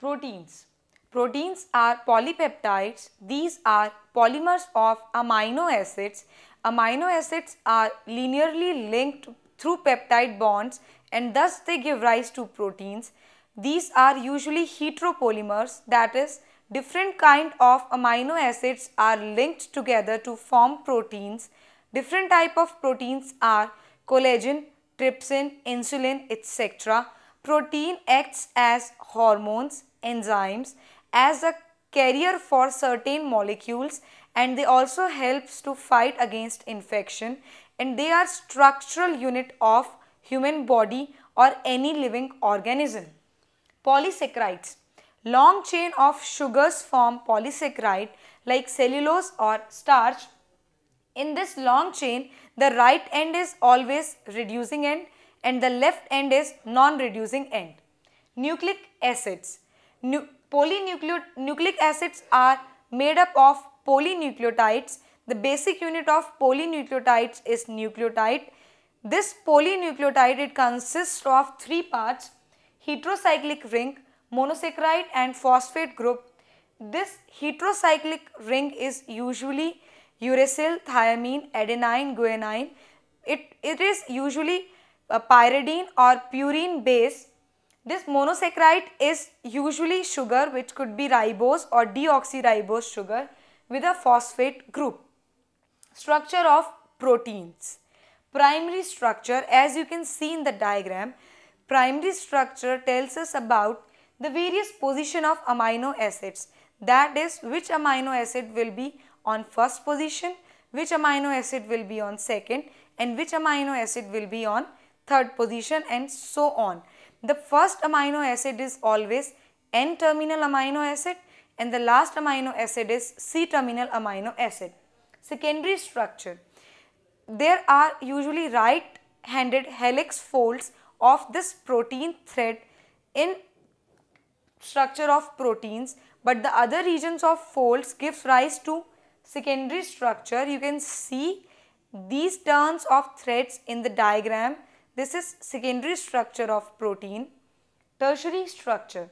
Proteins. Proteins are polypeptides. These are polymers of amino acids. Amino acids are linearly linked through peptide bonds and thus they give rise to proteins. These are usually heteropolymers that is different kind of amino acids are linked together to form proteins. Different type of proteins are collagen, trypsin, insulin etc. Protein acts as hormones, enzymes, as a carrier for certain molecules and they also helps to fight against infection and they are structural unit of human body or any living organism. Polysaccharides. Long chain of sugars form polysaccharide like cellulose or starch. In this long chain, the right end is always reducing end and the left end is non-reducing end. Nucleic acids. Nu polynucleic acids are made up of polynucleotides. The basic unit of polynucleotides is nucleotide. This polynucleotide it consists of three parts heterocyclic ring, monosaccharide and phosphate group. This heterocyclic ring is usually uracil, thiamine, adenine, guanine. It, it is usually pyridine or purine base. This monosaccharide is usually sugar which could be ribose or deoxyribose sugar with a phosphate group. Structure of proteins. Primary structure as you can see in the diagram, primary structure tells us about the various position of amino acids that is which amino acid will be on first position, which amino acid will be on second and which amino acid will be on third position and so on. The first amino acid is always N-terminal amino acid and the last amino acid is C-terminal amino acid. Secondary structure. There are usually right-handed helix folds of this protein thread in structure of proteins but the other regions of folds gives rise to secondary structure. You can see these turns of threads in the diagram this is secondary structure of protein. Tertiary structure.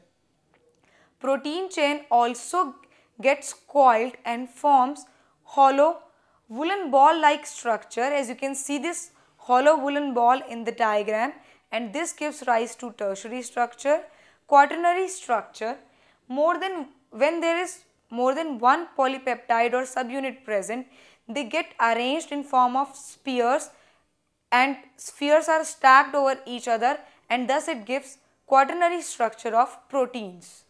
Protein chain also gets coiled and forms hollow woolen ball like structure as you can see this hollow woolen ball in the diagram and this gives rise to tertiary structure. Quaternary structure more than when there is more than one polypeptide or subunit present they get arranged in form of spheres and spheres are stacked over each other and thus it gives quaternary structure of proteins.